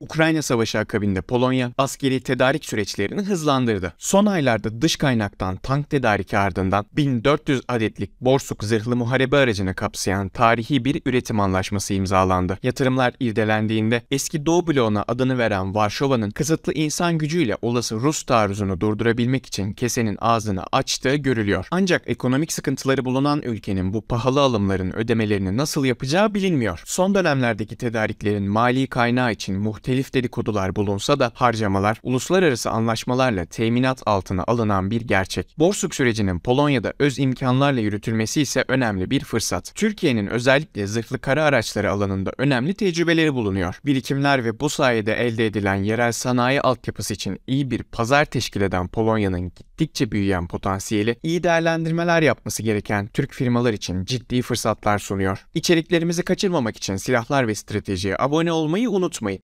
Ukrayna Savaşı akabinde Polonya askeri tedarik süreçlerini hızlandırdı. Son aylarda dış kaynaktan tank tedariki ardından 1400 adetlik Borsuk zırhlı muharebe aracını kapsayan tarihi bir üretim anlaşması imzalandı. Yatırımlar irdelendiğinde eski Doğu bloğuna adını veren Varşova'nın kısıtlı insan gücüyle olası Rus taarruzunu durdurabilmek için kesenin ağzını açtığı görülüyor. Ancak ekonomik sıkıntıları bulunan ülkenin bu pahalı alımların ödemelerini nasıl yapacağı bilinmiyor. Son dönemlerdeki tedariklerin mali kaynağı için muhtemelen telif dedikodular bulunsa da harcamalar uluslararası anlaşmalarla teminat altına alınan bir gerçek. Borsuk sürecinin Polonya'da öz imkanlarla yürütülmesi ise önemli bir fırsat. Türkiye'nin özellikle zırhlı kara araçları alanında önemli tecrübeleri bulunuyor. Birikimler ve bu sayede elde edilen yerel sanayi altyapısı için iyi bir pazar teşkil eden Polonya'nın gittikçe büyüyen potansiyeli iyi değerlendirmeler yapması gereken Türk firmalar için ciddi fırsatlar sunuyor. İçeriklerimizi kaçırmamak için silahlar ve stratejiye abone olmayı unutmayın.